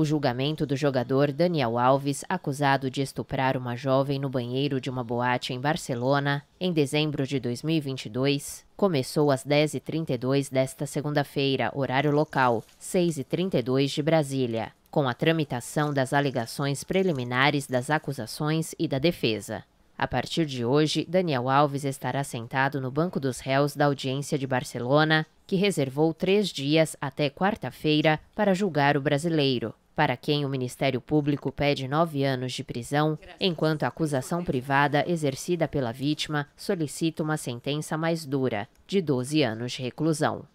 O julgamento do jogador Daniel Alves, acusado de estuprar uma jovem no banheiro de uma boate em Barcelona, em dezembro de 2022, começou às 10h32 desta segunda-feira, horário local, 6h32 de Brasília, com a tramitação das alegações preliminares das acusações e da defesa. A partir de hoje, Daniel Alves estará sentado no banco dos réus da audiência de Barcelona, que reservou três dias até quarta-feira para julgar o brasileiro, para quem o Ministério Público pede nove anos de prisão, enquanto a acusação privada exercida pela vítima solicita uma sentença mais dura, de 12 anos de reclusão.